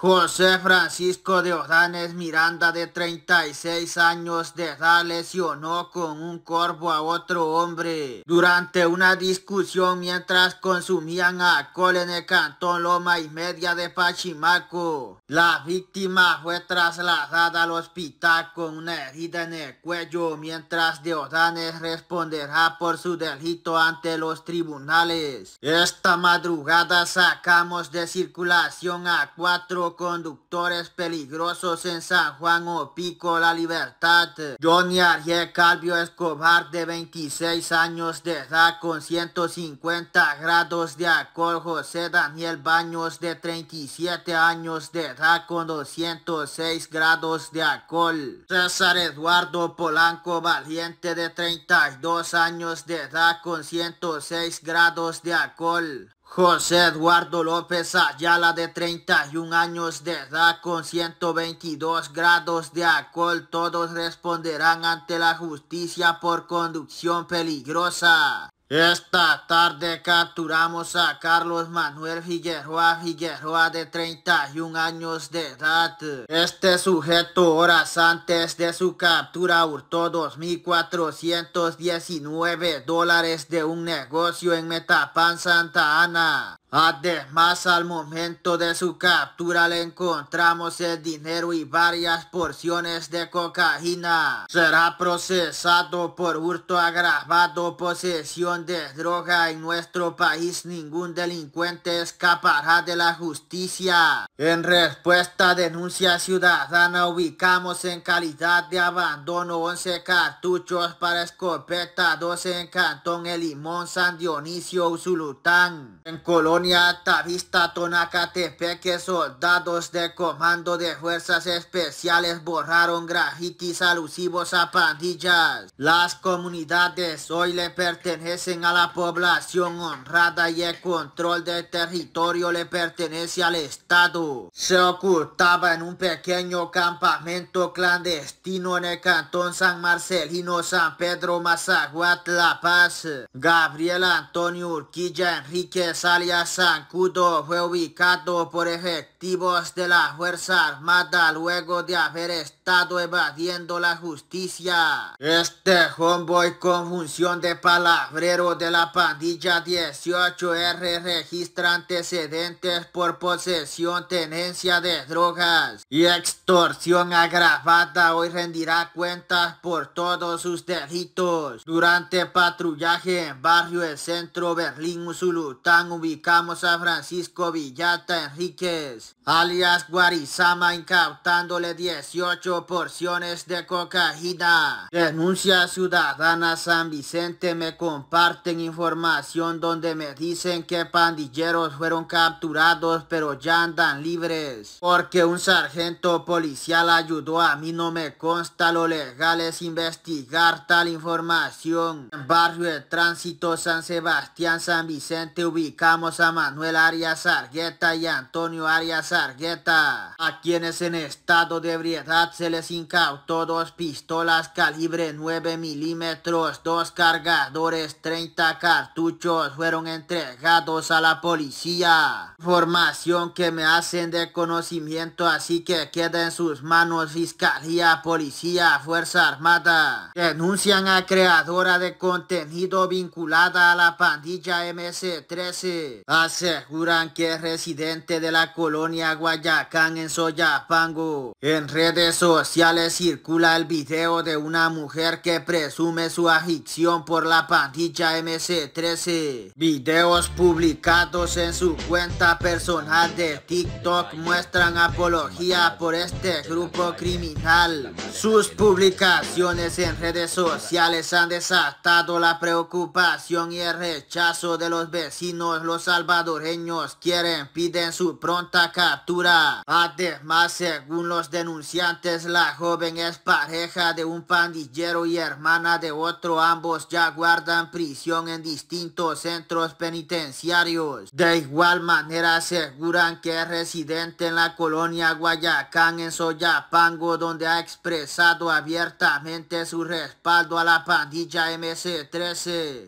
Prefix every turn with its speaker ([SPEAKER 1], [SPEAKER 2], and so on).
[SPEAKER 1] José Francisco de Odanes Miranda, de 36 años de edad, lesionó con un corvo a otro hombre durante una discusión mientras consumían alcohol en el cantón Loma y Media de Pachimaco. La víctima fue trasladada al hospital con una herida en el cuello, mientras de Odanes responderá por su delito ante los tribunales. Esta madrugada sacamos de circulación a cuatro conductores peligrosos en San Juan o Pico La Libertad. Johnny Ariel Calvio Escobar de 26 años de edad con 150 grados de alcohol. José Daniel Baños de 37 años de edad con 206 grados de alcohol. César Eduardo Polanco Valiente de 32 años de edad con 106 grados de alcohol. José Eduardo López Ayala de 31 años de edad con 122 grados de alcohol, todos responderán ante la justicia por conducción peligrosa. Esta tarde capturamos a Carlos Manuel Figueroa Figueroa de 31 años de edad. Este sujeto horas antes de su captura hurtó 2.419 dólares de un negocio en Metapan Santa Ana. Además, al momento de su captura le encontramos el dinero y varias porciones de cocaína. Será procesado por hurto agravado, posesión de droga. En nuestro país ningún delincuente escapará de la justicia. En respuesta a denuncia ciudadana ubicamos en calidad de abandono 11 cartuchos para escopeta, 12 en Cantón El Limón, San Dionisio, Usulután. En color colonia Tavista Tonacatepeque, soldados de comando de fuerzas especiales borraron grafitis alusivos a pandillas. Las comunidades hoy le pertenecen a la población honrada y el control del territorio le pertenece al Estado. Se ocultaba en un pequeño campamento clandestino en el cantón San Marcelino, San Pedro, Mazaguat, La Paz. Gabriel Antonio Urquilla Enrique Salias Sancudo fue ubicado por efectivos de la Fuerza Armada luego de haber estado evadiendo la justicia. Este homeboy con función de palabrero de la pandilla 18R registra antecedentes por posesión, tenencia de drogas y extorsión agravada. Hoy rendirá cuentas por todos sus delitos durante patrullaje en barrio El Centro Berlín Usulután ubicado a Francisco Villata Enríquez, alias Guarizama, incautándole 18 porciones de cocaína. Denuncia ciudadana San Vicente me comparten información donde me dicen que pandilleros fueron capturados pero ya andan libres. Porque un sargento policial ayudó a mí no me consta lo legal es investigar tal información. En barrio de tránsito San Sebastián San Vicente ubicamos a Manuel Arias Argueta y Antonio Arias Argueta, a quienes en estado de ebriedad se les incautó dos pistolas calibre 9 milímetros, dos cargadores, 30 cartuchos fueron entregados a la policía. Formación que me hacen de conocimiento, así que queda en sus manos Fiscalía, Policía, Fuerza Armada. Denuncian a creadora de contenido vinculada a la pandilla MS-13 aseguran que es residente de la colonia Guayacán en Soyapango. En redes sociales circula el video de una mujer que presume su adicción por la pandilla MC13. Videos publicados en su cuenta personal de TikTok muestran apología por este grupo criminal. Sus publicaciones en redes sociales han desatado la preocupación y el rechazo de los vecinos los salvadores salvadoreños quieren, piden su pronta captura. Además, según los denunciantes, la joven es pareja de un pandillero y hermana de otro. Ambos ya guardan prisión en distintos centros penitenciarios. De igual manera, aseguran que es residente en la colonia Guayacán, en Soyapango, donde ha expresado abiertamente su respaldo a la pandilla MC-13.